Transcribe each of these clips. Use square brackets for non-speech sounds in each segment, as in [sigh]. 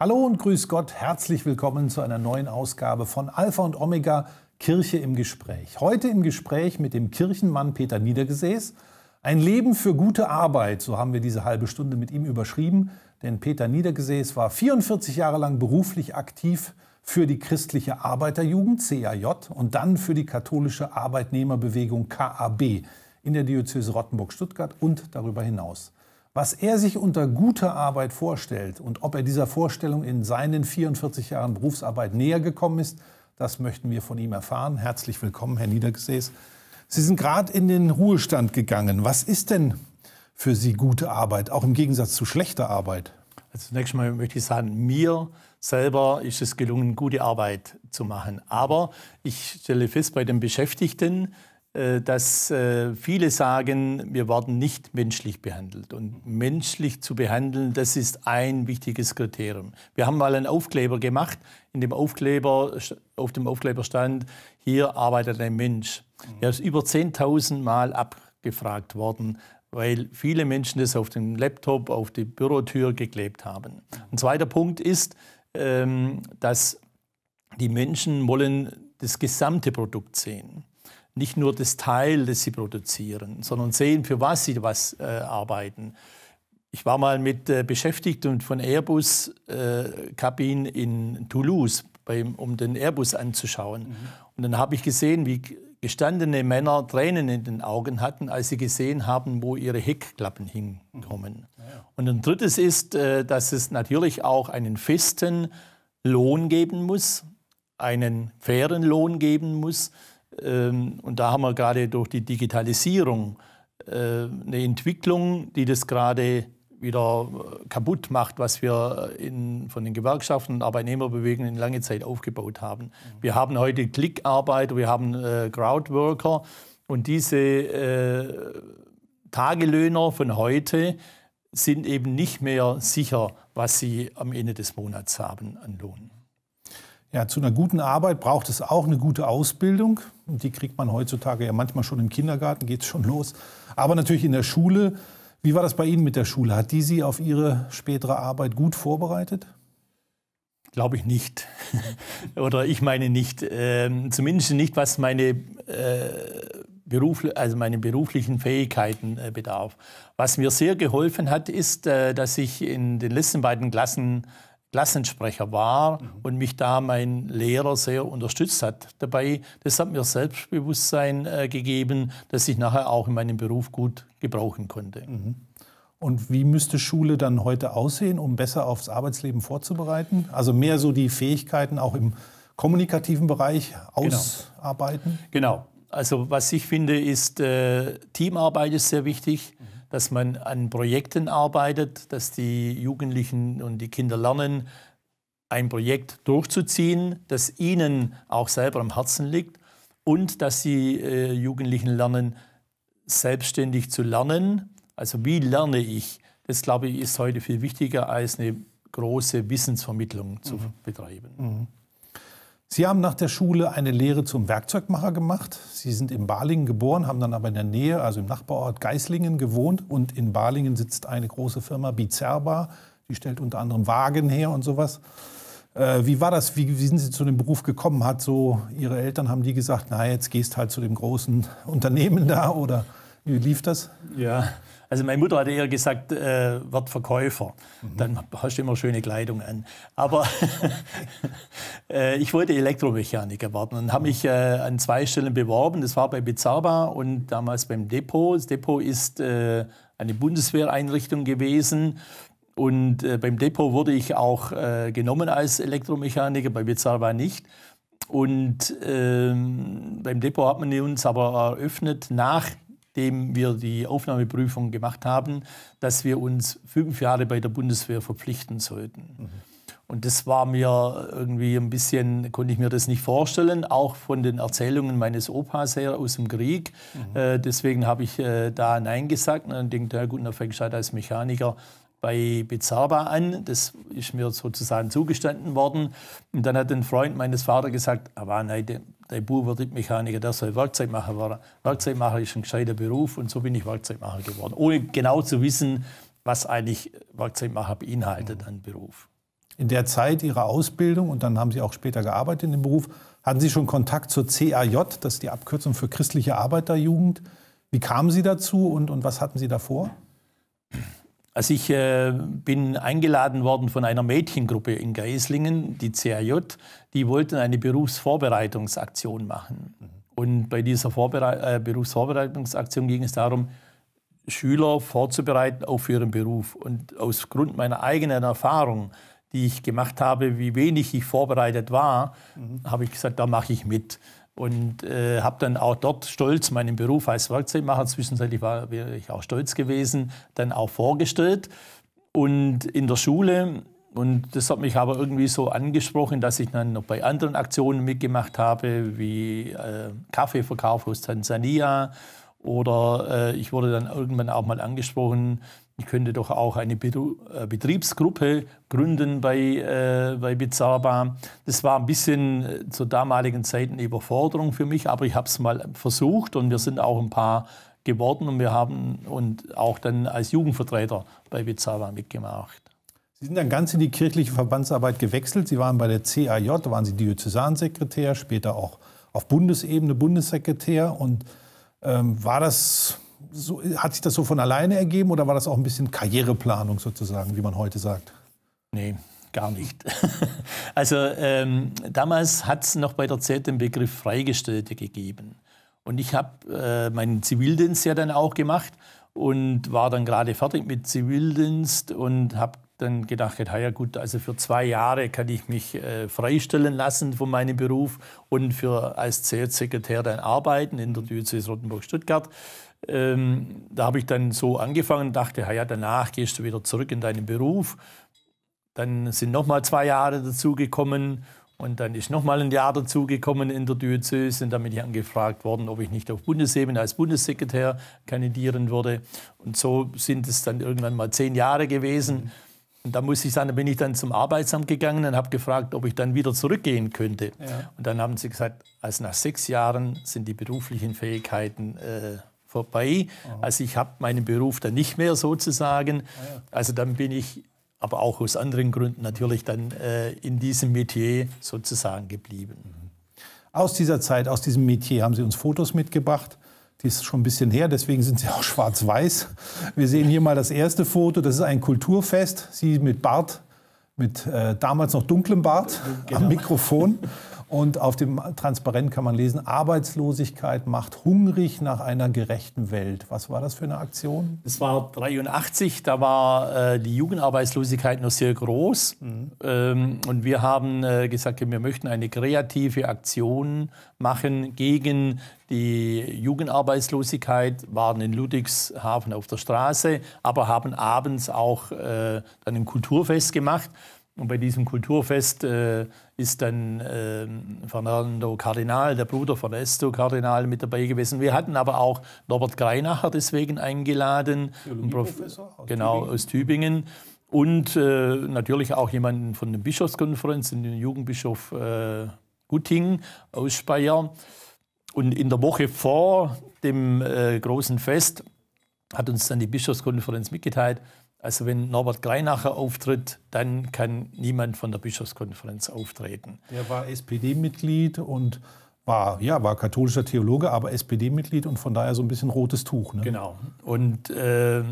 Hallo und grüß Gott, herzlich willkommen zu einer neuen Ausgabe von Alpha und Omega Kirche im Gespräch. Heute im Gespräch mit dem Kirchenmann Peter Niedergesäß. Ein Leben für gute Arbeit, so haben wir diese halbe Stunde mit ihm überschrieben, denn Peter Niedergesäß war 44 Jahre lang beruflich aktiv für die christliche Arbeiterjugend CAJ und dann für die katholische Arbeitnehmerbewegung KAB in der Diözese Rottenburg-Stuttgart und darüber hinaus. Was er sich unter guter Arbeit vorstellt und ob er dieser Vorstellung in seinen 44 Jahren Berufsarbeit näher gekommen ist, das möchten wir von ihm erfahren. Herzlich willkommen, Herr Niedergesäß. Sie sind gerade in den Ruhestand gegangen. Was ist denn für Sie gute Arbeit, auch im Gegensatz zu schlechter Arbeit? Also zunächst mal möchte ich sagen, mir selber ist es gelungen, gute Arbeit zu machen. Aber ich stelle fest, bei den Beschäftigten, äh, dass äh, viele sagen, wir werden nicht menschlich behandelt. Und menschlich zu behandeln, das ist ein wichtiges Kriterium. Wir haben mal einen Aufkleber gemacht. In dem Aufkleber, auf dem Aufkleber stand, hier arbeitet ein Mensch. Mhm. Er ist über 10.000 Mal abgefragt worden, weil viele Menschen das auf dem Laptop, auf die Bürotür geklebt haben. Mhm. Ein zweiter Punkt ist, ähm, dass die Menschen wollen das gesamte Produkt sehen nicht nur das Teil, das sie produzieren, sondern sehen, für was sie was äh, arbeiten. Ich war mal mit äh, Beschäftigten von Airbus-Kabinen äh, in Toulouse, beim, um den Airbus anzuschauen. Mhm. Und dann habe ich gesehen, wie gestandene Männer Tränen in den Augen hatten, als sie gesehen haben, wo ihre Heckklappen hinkommen. Mhm. Ja. Und ein drittes ist, äh, dass es natürlich auch einen festen Lohn geben muss, einen fairen Lohn geben muss, ähm, und da haben wir gerade durch die Digitalisierung äh, eine Entwicklung, die das gerade wieder äh, kaputt macht, was wir in, von den Gewerkschaften und Arbeitnehmerbewegungen lange Zeit aufgebaut haben. Mhm. Wir haben heute Klickarbeit, wir haben äh, Crowdworker und diese Tagelöhner von heute sind eben nicht mehr sicher, was sie am Ende des Monats haben an Lohn. Ja, zu einer guten Arbeit braucht es auch eine gute Ausbildung. Und die kriegt man heutzutage ja manchmal schon im Kindergarten, geht es schon los. Aber natürlich in der Schule. Wie war das bei Ihnen mit der Schule? Hat die Sie auf Ihre spätere Arbeit gut vorbereitet? Glaube ich nicht. [laughs] Oder ich meine nicht. Ähm, zumindest nicht, was meine, äh, Beruf, also meine beruflichen Fähigkeiten äh, bedarf. Was mir sehr geholfen hat, ist, äh, dass ich in den letzten beiden Klassen Klassensprecher war mhm. und mich da mein Lehrer sehr unterstützt hat dabei. Das hat mir Selbstbewusstsein äh, gegeben, das ich nachher auch in meinem Beruf gut gebrauchen konnte. Mhm. Und wie müsste Schule dann heute aussehen, um besser aufs Arbeitsleben vorzubereiten? Also mehr so die Fähigkeiten auch im kommunikativen Bereich genau. ausarbeiten? Genau. genau. Also was ich finde, ist äh, Teamarbeit ist sehr wichtig. Mhm dass man an Projekten arbeitet, dass die Jugendlichen und die Kinder lernen, ein Projekt durchzuziehen, das ihnen auch selber am Herzen liegt und dass die äh, Jugendlichen lernen, selbstständig zu lernen. Also wie lerne ich? Das, glaube ich, ist heute viel wichtiger als eine große Wissensvermittlung zu mhm. betreiben. Mhm. Sie haben nach der Schule eine Lehre zum Werkzeugmacher gemacht. Sie sind in Balingen geboren, haben dann aber in der Nähe, also im Nachbarort Geislingen gewohnt. Und in Balingen sitzt eine große Firma, Bizerba. Die stellt unter anderem Wagen her und sowas. Äh, wie war das? Wie, wie, sind Sie zu dem Beruf gekommen? Hat so Ihre Eltern, haben die gesagt, na, jetzt gehst halt zu dem großen Unternehmen da? Oder wie lief das? Ja, also meine Mutter hatte eher gesagt, äh, wird Verkäufer. Mhm. Dann hast du immer schöne Kleidung an. Aber [laughs] äh, ich wollte Elektromechaniker werden und habe mhm. mich äh, an zwei Stellen beworben. Das war bei Bizarba und damals beim Depot. Das Depot ist äh, eine Bundeswehreinrichtung gewesen. Und äh, beim Depot wurde ich auch äh, genommen als Elektromechaniker, bei Bizarba nicht. Und ähm, beim Depot hat man uns aber eröffnet nach nachdem wir die Aufnahmeprüfung gemacht haben, dass wir uns fünf Jahre bei der Bundeswehr verpflichten sollten. Mhm. Und das war mir irgendwie ein bisschen, konnte ich mir das nicht vorstellen, auch von den Erzählungen meines Opas her aus dem Krieg. Mhm. Äh, deswegen habe ich äh, da Nein gesagt und dann denkt, ja gut, dann fängst du halt als Mechaniker bei Bizarba an. Das ist mir sozusagen zugestanden worden. Und dann hat ein Freund meines Vaters gesagt, aber nein, der Bub wird Mechaniker, der soll Werkzeugmacher werden. Werkzeugmacher ist ein gescheiter Beruf und so bin ich Werkzeugmacher geworden, ohne genau zu wissen, was eigentlich Werkzeugmacher beinhaltet an Beruf. In der Zeit Ihrer Ausbildung und dann haben Sie auch später gearbeitet in dem Beruf, hatten Sie schon Kontakt zur CAJ, das ist die Abkürzung für christliche Arbeiterjugend. Wie kamen Sie dazu und, und was hatten Sie davor? Also ich äh, bin eingeladen worden von einer Mädchengruppe in Geislingen, die CRJ, die wollten eine Berufsvorbereitungsaktion machen. Mhm. Und bei dieser Vorbere äh, Berufsvorbereitungsaktion ging es darum, Schüler vorzubereiten auf ihren Beruf. Und aufgrund meiner eigenen Erfahrung, die ich gemacht habe, wie wenig ich vorbereitet war, mhm. habe ich gesagt, da mache ich mit und äh, habe dann auch dort stolz meinen Beruf als Werkzeugmacher, zwischenzeitlich war ich auch stolz gewesen, dann auch vorgestellt. Und in der Schule, und das hat mich aber irgendwie so angesprochen, dass ich dann noch bei anderen Aktionen mitgemacht habe, wie äh, Kaffeeverkauf aus Tansania. Oder äh, ich wurde dann irgendwann auch mal angesprochen, ich könnte doch auch eine äh, Betriebsgruppe gründen bei, äh, bei Bizarba. Das war ein bisschen äh, zur damaligen Zeit eine Überforderung für mich, aber ich habe es mal versucht und wir sind auch ein paar geworden und wir haben und auch dann als Jugendvertreter bei Bizarba mitgemacht. Sie sind dann ganz in die kirchliche Verbandsarbeit gewechselt. Sie waren bei der CAJ, da waren Sie Diözesansekretär, später auch auf Bundesebene Bundessekretär und ähm, war das so, hat sich das so von alleine ergeben oder war das auch ein bisschen Karriereplanung sozusagen, wie man heute sagt? Nee, gar nicht. [laughs] also ähm, damals hat es noch bei der Z den Begriff Freigestellte gegeben. Und ich habe äh, meinen Zivildienst ja dann auch gemacht und war dann gerade fertig mit Zivildienst und habe dann gedacht, ja gut, also für zwei Jahre kann ich mich äh, freistellen lassen von meinem Beruf und für als CS-Sekretär dann arbeiten in der Diözese Rottenburg-Stuttgart. Ähm, da habe ich dann so angefangen, dachte, ja, danach gehst du wieder zurück in deinen Beruf. Dann sind noch mal zwei Jahre dazugekommen und dann ist noch mal ein Jahr dazugekommen in der Diözese und dann bin ich angefragt worden, ob ich nicht auf Bundesebene als Bundessekretär kandidieren würde. Und so sind es dann irgendwann mal zehn Jahre gewesen. Und da muss ich sagen, da bin ich dann zum Arbeitsamt gegangen und habe gefragt, ob ich dann wieder zurückgehen könnte. Ja. Und dann haben sie gesagt, also nach sechs Jahren sind die beruflichen Fähigkeiten äh, vorbei. Aha. Oh. Also ich habe meinen Beruf dann nicht mehr sozusagen. Ah, ja. Also dann bin ich aber auch aus anderen Gründen natürlich dann äh, in diesem Metier sozusagen geblieben. Mhm. Aus dieser Zeit, aus diesem Metier haben Sie uns Fotos mitgebracht. Die ist schon ein bisschen her, deswegen sind sie auch [laughs] schwarz-weiß. Wir sehen hier mal das erste Foto. Das ist ein Kulturfest. Sie mit Bart, mit äh, damals noch dunklem Bart genau. am Mikrofon. [laughs] Und auf dem Transparent kann man lesen, Arbeitslosigkeit macht hungrig nach einer gerechten Welt. Was war das für eine Aktion? Es war 83, da war äh, die Jugendarbeitslosigkeit noch sehr groß. Mhm. Ähm, und wir haben äh, gesagt, wir möchten eine kreative Aktion machen gegen die Jugendarbeitslosigkeit, waren in Ludwigshafen auf der Straße, aber haben abends auch äh, dann ein Kulturfest gemacht. Und bei diesem Kulturfest äh, ist dann äh, Fernando Kardinal, der Bruder von Ernesto Kardinal, mit dabei gewesen. Wir hatten aber auch Norbert Greinacher deswegen eingeladen, Professor aus genau Tübingen. aus Tübingen. Und äh, natürlich auch jemanden von der Bischofskonferenz, den Jugendbischof äh, Gutting aus Speyer. Und in der Woche vor dem äh, großen Fest hat uns dann die Bischofskonferenz mitgeteilt, also wenn Norbert Greinacher auftritt, dann kann niemand von der Bischofskonferenz auftreten. Der war SPD-Mitglied und war, ja, war katholischer Theologe, aber SPD-Mitglied und von daher so ein bisschen rotes Tuch. Ne? Genau. Und äh,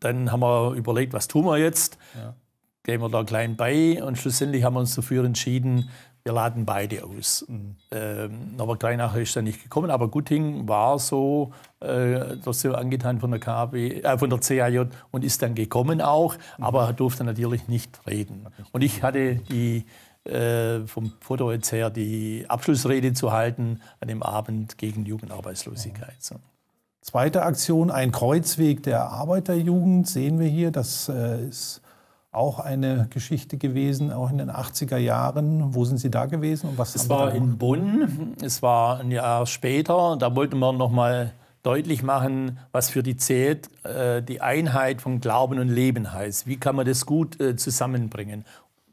dann haben wir überlegt, was tun wir jetzt? Ja. Gehen wir da klein bei und schlussendlich haben wir uns dafür entschieden, wir laden beide aus. Mhm. Ähm, aber Greinacher ist dann nicht gekommen, aber Gutting war so, äh, das so angetan von der, KB, äh, von der CAJ und ist dann gekommen auch, mhm. aber durfte natürlich nicht reden. Und ich hatte die, äh, vom Foto jetzt her die Abschlussrede zu halten an dem Abend gegen Jugendarbeitslosigkeit. So. Zweite Aktion, ein Kreuzweg der Arbeiterjugend, sehen wir hier. Das äh, ist auch eine Geschichte gewesen, auch in den 80er Jahren. Wo sind Sie da gewesen und was Es war in Bonn, es war ein Jahr später. Da wollten wir nochmal deutlich machen, was für die CET äh, die Einheit von Glauben und Leben heißt. Wie kann man das gut äh, zusammenbringen?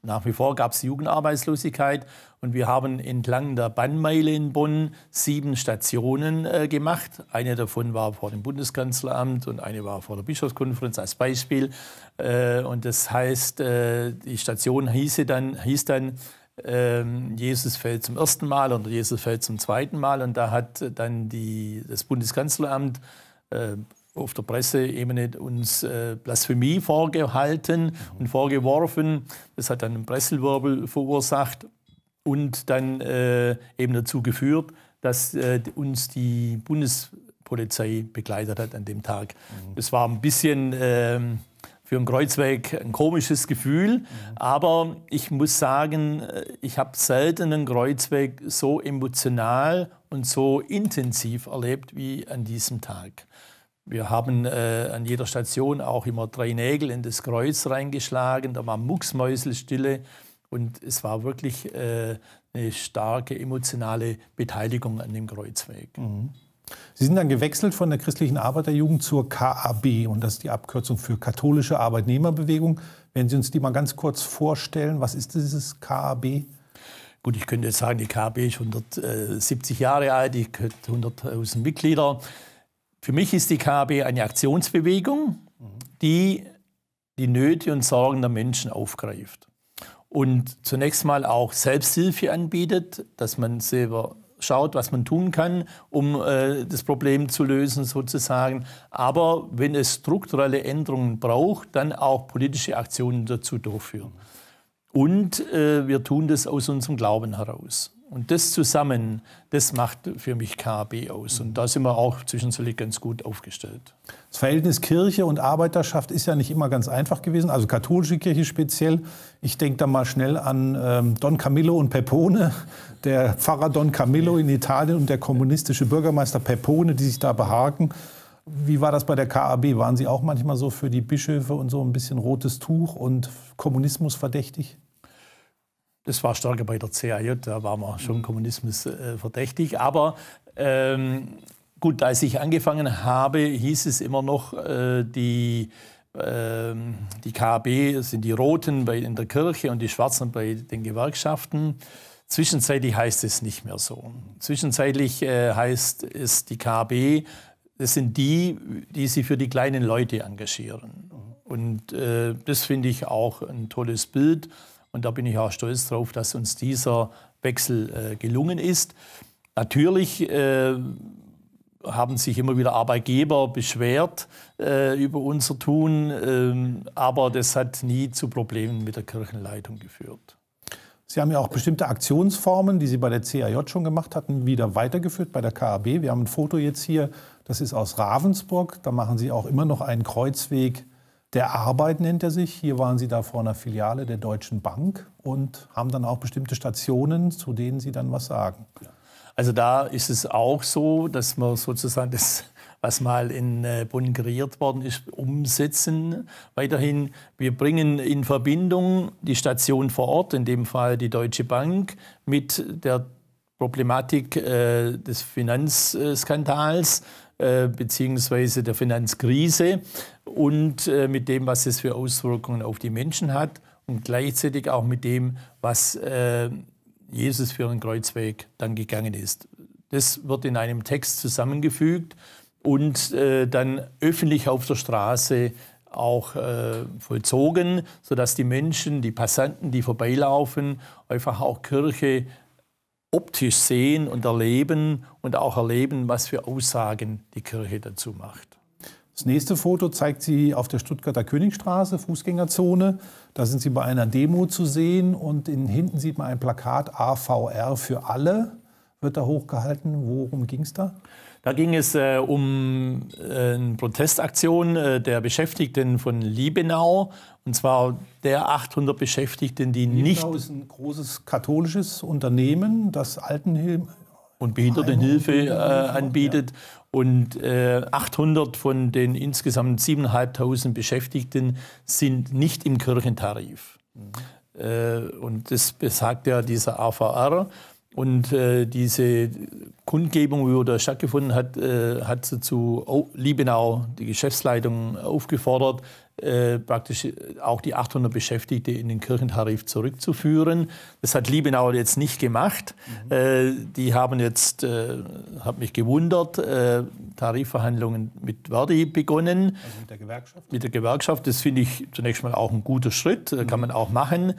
Nach wie vor gab es Jugendarbeitslosigkeit und wir haben entlang der Bannmeile in Bonn sieben Stationen äh, gemacht. Eine davon war vor dem Bundeskanzleramt und eine war vor der Bischofskonferenz als Beispiel. Äh, und das heißt, äh, die Station hieße dann, hieß dann ähm, Jesus fällt zum ersten Mal und Jesus fällt zum zweiten Mal. Und da hat dann die, das Bundeskanzleramt äh, auf der Presseebene uns äh, Blasphemie vorgehalten und vorgeworfen. Das hat dann einen Presselwirbel verursacht und dann äh, eben dazu geführt, dass äh, uns die Bundespolizei begleitet hat an dem Tag. Mhm. Das war ein bisschen äh, für einen Kreuzweg ein komisches Gefühl, mhm. aber ich muss sagen, äh, ich habe selten einen Kreuzweg so emotional und so intensiv erlebt wie an diesem Tag. Wir haben äh, an jeder Station auch immer drei Nägel in das Kreuz reingeschlagen, da war Mucksmäuselstille und es war wirklich äh, eine starke emotionale Beteiligung an dem Kreuzweg. Mhm. Sie sind dann gewechselt von der christlichen Arbeiterjugend zur KAB und das ist die Abkürzung für katholische Arbeitnehmerbewegung. Wenn Sie uns die mal ganz kurz vorstellen, was ist dieses KAB? Gut, ich könnte jetzt sagen, die KAB ist 170 äh, Jahre alt, die hat 100.000 äh, Mitglieder. Für mich ist die KB eine Aktionsbewegung, die die Nöte und Sorgen der Menschen aufgreift und zunächst mal auch Selbsthilfe anbietet, dass man selber schaut, was man tun kann, um äh, das Problem zu lösen sozusagen. Aber wenn es strukturelle Änderungen braucht, dann auch politische Aktionen dazu durchführen. Und äh, wir tun das aus unserem Glauben heraus. Und das zusammen, das macht für mich KB aus. Und da sind wir auch zwischenzeitlich ganz gut aufgestellt. Das Verhältnis Kirche und Arbeiterschaft ist ja nicht immer ganz einfach gewesen, also katholische Kirche speziell. Ich denke da mal schnell an ähm, Don Camillo und Pepone, der Pfarrer Don Camillo in Italien und der kommunistische Bürgermeister Pepone, die sich da behaken. Wie war das bei der KAB? Waren Sie auch manchmal so für die Bischöfe und so ein bisschen rotes Tuch und Kommunismus verdächtig? Das war stärker bei der CAJ, da war man schon mhm. Kommunismus äh, verdächtig. Aber ähm, gut, als ich angefangen habe, hieß es immer noch, äh, die, äh, die KB sind die Roten bei, in der Kirche und die Schwarzen bei den Gewerkschaften. Zwischenzeitlich heißt es nicht mehr so. Zwischenzeitlich äh, heißt es die KB, das sind die, die sich für die kleinen Leute engagieren. Mhm. Und äh, das finde ich auch ein tolles Bild. Und da bin ich auch stolz drauf, dass uns dieser Wechsel äh, gelungen ist. Natürlich äh, haben sich immer wieder Arbeitgeber beschwert äh, über unser Tun, ähm, aber das hat nie zu Problemen mit der Kirchenleitung geführt. Sie haben ja auch bestimmte Aktionsformen, die Sie bei der CAJ schon gemacht hatten, wieder weitergeführt bei der KAB. Wir haben ein Foto jetzt hier, das ist aus Ravensburg. Da machen Sie auch immer noch einen Kreuzweg der Arbeit nennt er sich. Hier waren sie da vor einer Filiale der Deutschen Bank und haben dann auch bestimmte Stationen, zu denen sie dann was sagen. Also da ist es auch so, dass man sozusagen das was mal in äh, Bonn kreiert worden ist, umsetzen. Weiterhin, wir bringen in Verbindung die Station vor Ort, in dem Fall die Deutsche Bank, mit der Problematik äh, des Finanzskandals äh, beziehungsweise der Finanzkrise und äh, mit dem, was es für Auswirkungen auf die Menschen hat und gleichzeitig auch mit dem, was äh, Jesus für den Kreuzweg dann gegangen ist. Das wird in einem Text zusammengefügt und äh, dann öffentlich auf der Straße auch äh, vollzogen, sodass die Menschen, die Passanten, die vorbeilaufen, einfach auch Kirche optisch sehen und erleben und auch erleben, was für Aussagen die Kirche dazu macht. Das nächste Foto zeigt sie auf der Stuttgarter Königstraße, Fußgängerzone. Da sind sie bei einer Demo zu sehen und in, hinten sieht man ein Plakat AVR für alle, wird da hochgehalten. Worum ging es da? Da ging es äh, um äh, eine Protestaktion äh, der Beschäftigten von Liebenau. Und zwar der 800 Beschäftigten, die Liebenau nicht. Liebenau ist ein großes katholisches Unternehmen, das Altenheim. Und Behindertenhilfe äh, anbietet. Ja. Und 800 äh, von den insgesamt 7.500 Beschäftigten sind nicht im Kirchentarif. Mhm. Äh, und das besagt ja dieser AVR. Und äh, diese Kundgebung, wie da stattgefunden hat, äh, hat zu Liebenau die Geschäftsleitung aufgefordert, äh, praktisch äh, auch die 800 Beschäftigte in den Kirchentarif zurückzuführen. Das hat Liebenau jetzt nicht gemacht. Mhm. Äh, die haben jetzt, äh, hat mich gewundert, äh, Tarifverhandlungen mit Verdi begonnen. Also mit der Gewerkschaft? Mit der Gewerkschaft. Das finde ich zunächst mal auch ein guter Schritt, mhm. kann man auch machen.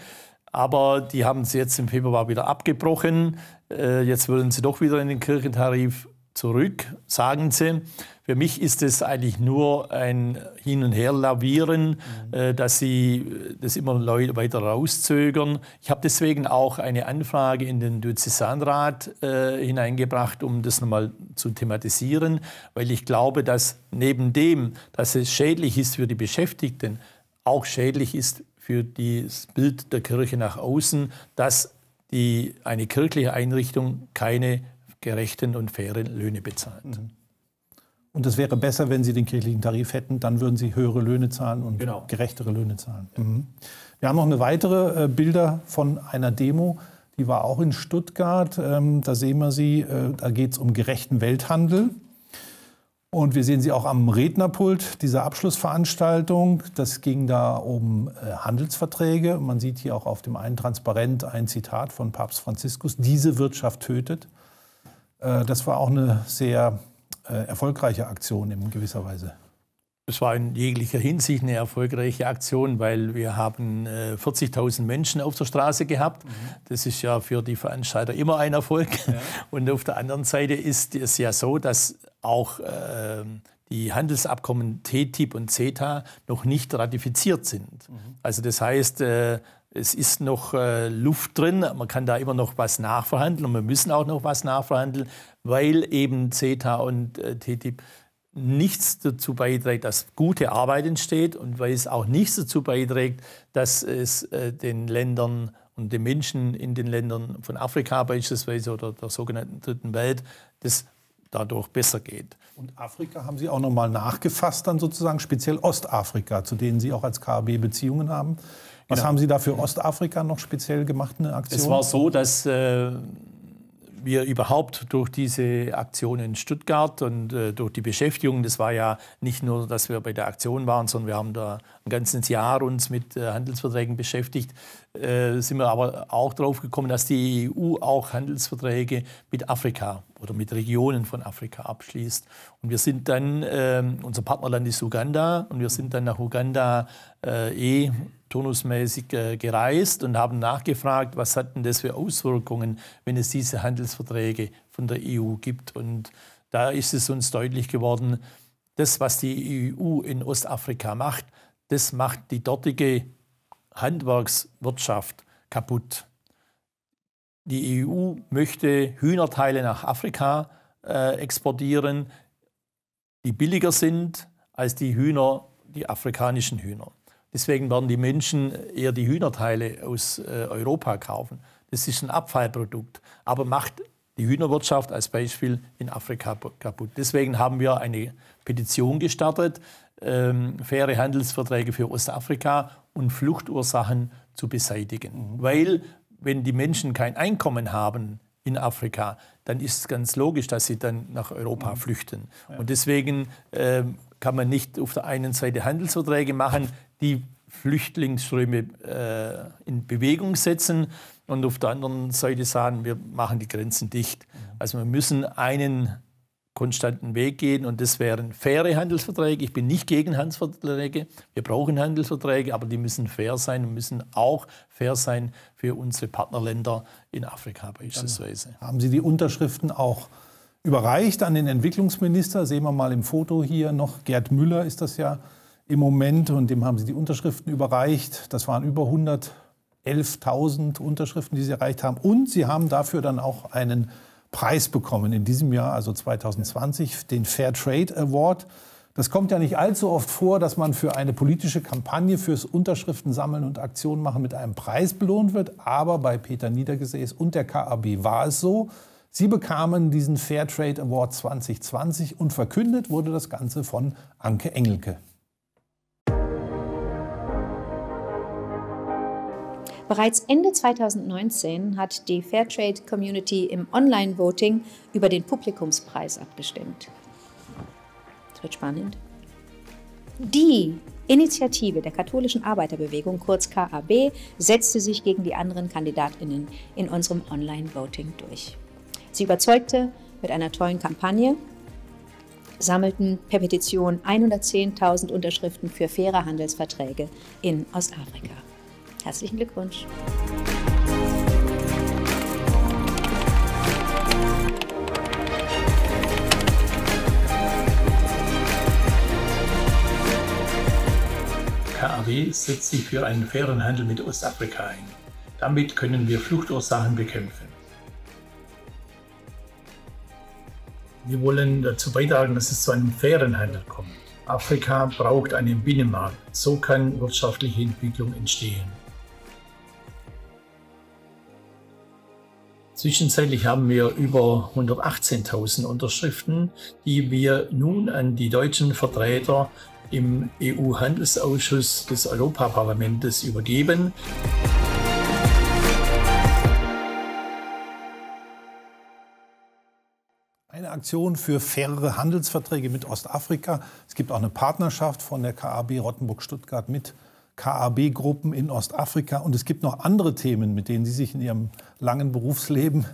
Aber die haben es jetzt im Februar wieder abgebrochen. Äh, jetzt würden sie doch wieder in den Kirchentarif zurück, sagen sie. Für mich ist es eigentlich nur ein Hin- und Her-Lavieren, mhm. äh, dass sie äh, das immer weiter rauszögern. Ich habe deswegen auch eine Anfrage in den Diözesanrat äh, hineingebracht, um das nochmal zu thematisieren, weil ich glaube, dass neben dem, dass es schädlich ist für die Beschäftigten, auch schädlich ist für das Bild der Kirche nach außen, dass die, eine kirchliche Einrichtung keine gerechten und fairen Löhne bezahlt. Mhm. Und es wäre besser, wenn Sie den kirchlichen Tarif hätten, dann würden Sie höhere Löhne zahlen und genau. gerechtere Löhne zahlen. Mhm. Wir haben noch eine weitere äh, Bilder von einer Demo, die war auch in Stuttgart. Ähm, da sehen wir sie, äh, da geht es um gerechten Welthandel. Und wir sehen sie auch am Rednerpult dieser Abschlussveranstaltung. Das ging da um äh, Handelsverträge. Man sieht hier auch auf dem einen Transparent ein Zitat von Papst Franziskus, diese Wirtschaft tötet. Äh, das war auch eine sehr äh, erfolgreiche Aktion in gewisser Weise. Es war in jeglicher Hinsicht eine erfolgreiche Aktion, weil wir haben 40.000 äh, Menschen auf der Straße gehabt. Mhm. Das ist ja für die Veranstalter immer ein Erfolg. Ja. [laughs] Und auf der anderen Seite ist es ja so, dass auch ähm, die Handelsabkommen TTIP und CETA noch nicht ratifiziert sind. Mhm. Also das heißt, äh, es ist noch äh, Luft drin, man kann da immer noch was nachverhandeln und wir müssen auch noch was nachverhandeln, weil eben CETA und TTIP nichts dazu beiträgt, dass gute Arbeit entsteht und weil es auch nichts dazu beiträgt, dass es äh, den Ländern und den Menschen in den Ländern von Afrika beispielsweise oder der sogenannten Dritten Welt das dadurch besser geht. Und Afrika haben Sie auch nochmal nachgefasst, dann sozusagen speziell Ostafrika, zu denen Sie auch als KAB Beziehungen haben. Was genau. haben Sie da für Ostafrika noch speziell gemacht, eine Aktion? Es war so, dass äh, wir überhaupt durch diese Aktion in Stuttgart und äh, durch die Beschäftigung, das war ja nicht nur, dass wir bei der Aktion waren, sondern wir haben da ein ganzes Jahr uns mit äh, Handelsverträgen beschäftigt, äh, sind wir aber auch darauf gekommen, dass die EU auch Handelsverträge mit Afrika oder mit Regionen von Afrika abschließt. Und wir sind dann, äh, unser Partnerland ist Uganda und wir sind dann nach Uganda äh, eh turnusmäßig äh, gereist und haben nachgefragt, was hat denn das für Auswirkungen, wenn es diese Handelsverträge von der EU gibt. Und da ist es uns deutlich geworden, das, was die EU in Ostafrika macht, das macht die dortige Handwerkswirtschaft kaputt die EU möchte Hühnerteile nach Afrika äh, exportieren, die billiger sind als die Hühner, die afrikanischen Hühner. Deswegen werden die Menschen eher die Hühnerteile aus äh, Europa kaufen. Das ist ein Abfallprodukt, aber macht die Hühnerwirtschaft als Beispiel in Afrika kaputt. Deswegen haben wir eine Petition gestartet, ähm, faire Handelsverträge für Ostafrika und Fluchtursachen zu beseitigen. Mhm. Weil wenn die Menschen kein Einkommen haben in Afrika, dann ist es ganz logisch, dass sie dann nach Europa mhm. flüchten. Ja. Und deswegen äh, kann man nicht auf der einen Seite Handelsverträge machen, die Flüchtlingsströme äh, in Bewegung setzen und auf der anderen Seite sagen, wir machen die Grenzen dicht. Mhm. Also wir müssen einen konstanten Weg gehen und das wären faire Handelsverträge. Ich bin nicht gegen Handelsverträge. Wir brauchen Handelsverträge, aber die müssen fair sein und müssen auch fair sein für unsere Partnerländer in Afrika beispielsweise. Haben Sie die Unterschriften auch überreicht an den Entwicklungsminister? Sehen wir mal im Foto hier noch. Gerd Müller ist das ja im Moment und dem haben Sie die Unterschriften überreicht. Das waren über 111.000 Unterschriften, die Sie erreicht haben. Und Sie haben dafür dann auch einen Preis bekommen in diesem Jahr, also 2020, den Fair Trade Award. Das kommt ja nicht allzu oft vor, dass man für eine politische Kampagne fürs Unterschriften sammeln und Aktionen machen mit einem Preis belohnt wird. Aber bei Peter Niedergesäß und der KAB war es so. Sie bekamen diesen Fair Trade Award 2020 und verkündet wurde das Ganze von Anke Engelke. Bereits Ende 2019 hat die Fairtrade Community im Online-Voting über den Publikumspreis abgestimmt. Das wird spannend. Die Initiative der katholischen Arbeiterbewegung, kurz KAB, setzte sich gegen die anderen Kandidatinnen in unserem Online-Voting durch. Sie überzeugte mit einer tollen Kampagne, sammelten per Petition 110.000 Unterschriften für faire Handelsverträge in Ostafrika. Herzlichen Glückwunsch. KAW setzt sich für einen fairen Handel mit Ostafrika ein. Damit können wir Fluchtursachen bekämpfen. Wir wollen dazu beitragen, dass es zu einem fairen Handel kommt. Afrika braucht einen Binnenmarkt. So kann wirtschaftliche Entwicklung entstehen. Zwischenzeitlich haben wir über 118.000 Unterschriften, die wir nun an die deutschen Vertreter im EU-Handelsausschuss des Europaparlamentes übergeben. Eine Aktion für fairere Handelsverträge mit Ostafrika. Es gibt auch eine Partnerschaft von der KAB Rottenburg-Stuttgart mit KAB-Gruppen in Ostafrika. Und es gibt noch andere Themen, mit denen Sie sich in Ihrem langen Berufsleben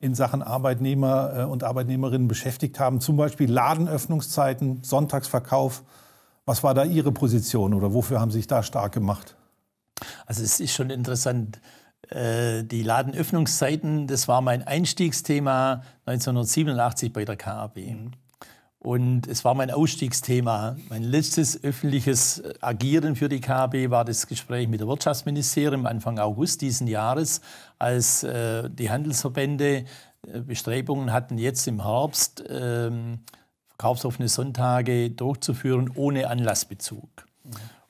in Sachen Arbeitnehmer äh, und Arbeitnehmerinnen beschäftigt haben. Zum Beispiel Ladenöffnungszeiten, Sonntagsverkauf. Was war da Ihre Position oder wofür haben Sie sich da stark gemacht? Also es ist schon interessant. Äh, die Ladenöffnungszeiten, das war mein Einstiegsthema 1987 bei der KAB. Mhm. Und es war mein Ausstiegsthema. Mein letztes öffentliches äh, Agieren für die KB war das Gespräch mit dem Wirtschaftsministerium Anfang August diesen Jahres, als äh, die Handelsverbände äh, Bestrebungen hatten, jetzt im Herbst äh, verkaufsoffene Sonntage durchzuführen ohne Anlassbezug.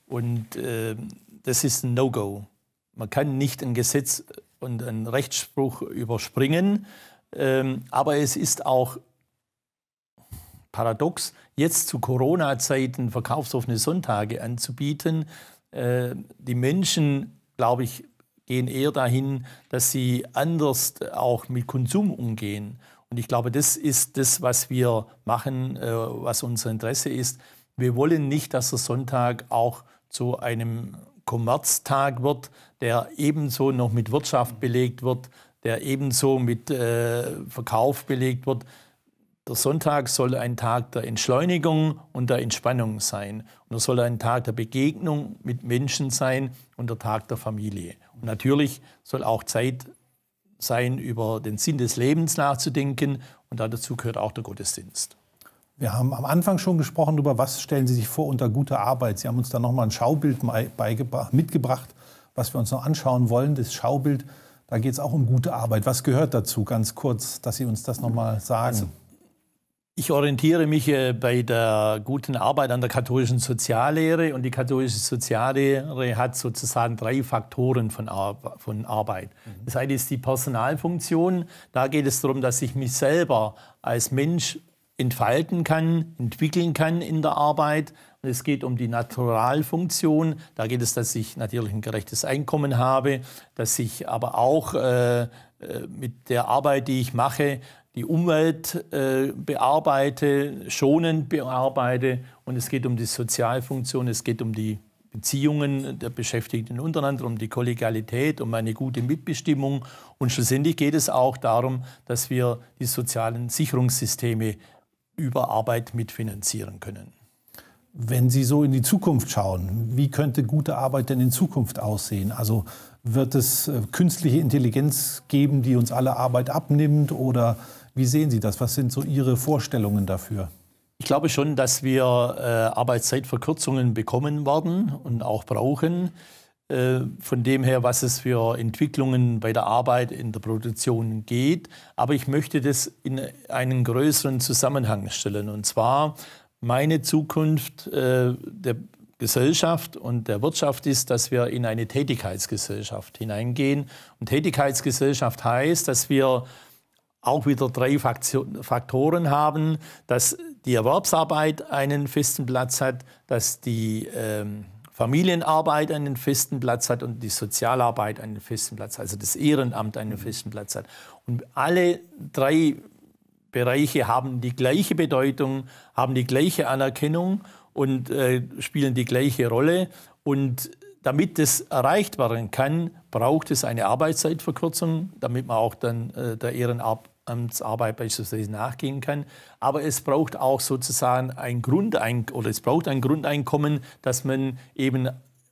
Und ähm, das ist ein No-Go. Man kann nicht ein Gesetz und einen Rechtsspruch überspringen, ähm, aber es ist auch paradox, jetzt zu Corona-Zeiten verkaufsoffene Sonntage anzubieten. Äh, die Menschen, glaube ich, gehen eher dahin, dass sie anders auch mit Konsum umgehen. Und ich glaube, das ist das, was wir machen, äh, was unser Interesse ist. Wir wollen nicht, dass der Sonntag auch zu einem Kommerztag wird, der ebenso noch mit Wirtschaft belegt wird, der ebenso mit äh, Verkauf belegt wird. Der Sonntag soll ein Tag der Entschleunigung und der Entspannung sein. Und er soll ein Tag der Begegnung mit Menschen sein und der Tag der Familie. Und natürlich soll auch Zeit sein, über den Sinn des Lebens nachzudenken. Und dazu gehört auch der Gottesdienst. Wir haben am Anfang schon gesprochen darüber, was stellen Sie sich vor unter guter Arbeit. Sie haben uns da nochmal ein Schaubild mitgebracht, was wir uns noch anschauen wollen. Das Schaubild, da geht es auch um gute Arbeit. Was gehört dazu? Ganz kurz, dass Sie uns das nochmal sagen. Also ich orientiere mich äh, bei der guten Arbeit an der katholischen Soziallehre und die katholische Soziallehre hat sozusagen drei Faktoren von, Ar von Arbeit. Mhm. Das eine ist die Personalfunktion. Da geht es darum, dass ich mich selber als Mensch entfalten kann, entwickeln kann in der Arbeit. Und es geht um die Naturalfunktion. Da geht es, dass ich natürlich ein gerechtes Einkommen habe, dass ich aber auch äh, äh mit der Arbeit, die ich mache, die Umwelt äh, bearbeite, schonend bearbeite. Und es geht um die Sozialfunktion, es geht um die Beziehungen der Beschäftigten untereinander, um die Kollegialität, um eine gute Mitbestimmung. Und schlussendlich geht es auch darum, dass wir die sozialen Sicherungssysteme über Arbeit mitfinanzieren können. Wenn Sie so in die Zukunft schauen, wie könnte gute Arbeit denn in Zukunft aussehen? Also wird es äh, künstliche Intelligenz geben, die uns alle Arbeit abnimmt? Oder wie sehen Sie das? Was sind so Ihre Vorstellungen dafür? Ich glaube schon, dass wir äh, Arbeitszeitverkürzungen bekommen werden und auch brauchen. Äh, von dem her, was es für Entwicklungen bei der Arbeit in der Produktion geht. Aber ich möchte das in einen größeren Zusammenhang stellen. Und zwar meine Zukunft, äh, der Gesellschaft und der Wirtschaft ist, dass wir in eine Tätigkeitsgesellschaft hineingehen. Und Tätigkeitsgesellschaft heißt, dass wir auch wieder drei Faktoren haben, dass die Erwerbsarbeit einen festen Platz hat, dass die ähm, Familienarbeit einen festen Platz hat und die Sozialarbeit einen festen Platz hat, also das Ehrenamt einen mhm. festen Platz hat. Und alle drei Bereiche haben die gleiche Bedeutung, haben die gleiche Anerkennung und äh, spielen die gleiche Rolle. Und damit das erreicht werden kann, braucht es eine Arbeitszeitverkürzung, damit man auch dann äh, der Ehrenamtsarbeit beispielsweise nachgehen kann. Aber es braucht auch sozusagen ein Grundeinkommen oder es braucht ein Grundeinkommen, dass man eben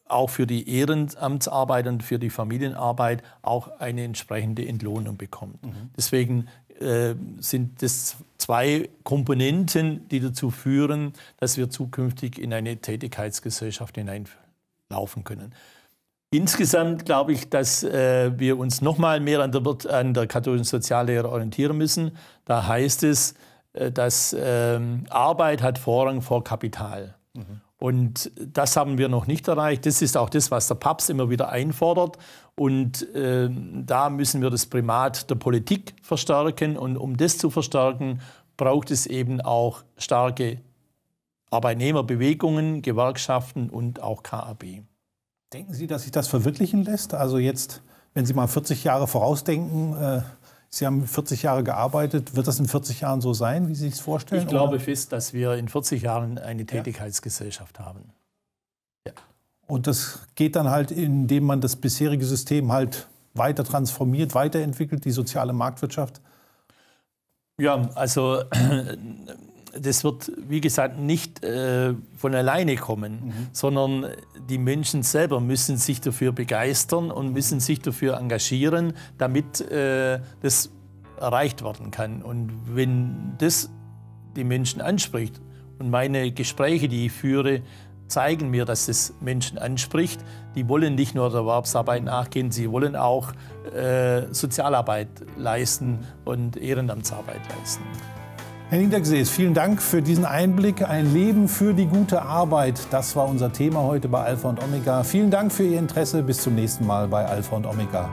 auch für die Ehrenamtsarbeit und für die Familienarbeit auch eine entsprechende Entlohnung bekommt. Mhm. Deswegen äh, sind das zwei Komponenten, die dazu führen, dass wir zukünftig in eine Tätigkeitsgesellschaft hineinlaufen können. Insgesamt glaube ich, dass äh, wir uns nochmal mehr an der, an der, katholischen Soziallehre orientieren müssen. Da heißt es, äh, dass ähm, Arbeit hat Vorrang vor Kapital. Mhm. Und das haben wir noch nicht erreicht. Das ist auch das, was der Papst immer wieder einfordert. Und äh, da müssen wir das Primat der Politik verstärken. Und um das zu verstärken, braucht es eben auch starke Arbeitnehmerbewegungen, Gewerkschaften und auch KAB. Denken Sie, dass sich das verwirklichen lässt? Also jetzt, wenn Sie mal 40 Jahre vorausdenken, äh Sie haben 40 Jahre gearbeitet. Wird das in 40 Jahren so sein, wie Sie es vorstellen? Ich glaube oder? fest, dass wir in 40 Jahren eine Tätigkeitsgesellschaft ja. haben. Ja. Und das geht dann halt, indem man das bisherige System halt weiter transformiert, weiterentwickelt, die soziale Marktwirtschaft? Ja, also [clears throat] äh, das wird, wie gesagt, nicht äh, von alleine kommen, mhm. sondern die Menschen selber müssen sich dafür begeistern und mhm. müssen sich dafür engagieren, damit äh, das erreicht werden kann. Und wenn das die Menschen anspricht und meine Gespräche, die ich führe, zeigen mir, dass es Menschen anspricht. Die wollen nicht nur der Erwerbsarbeit mhm. nachgehen, sie wollen auch äh, Sozialarbeit leisten mhm. und Ehrenamtsarbeit leisten. Herr Niedergesees, vielen Dank für diesen Einblick. Ein Leben für die gute Arbeit, das war unser Thema heute bei Alpha und Omega. Vielen Dank für Ihr Interesse. Bis zum nächsten Mal bei Alpha und Omega.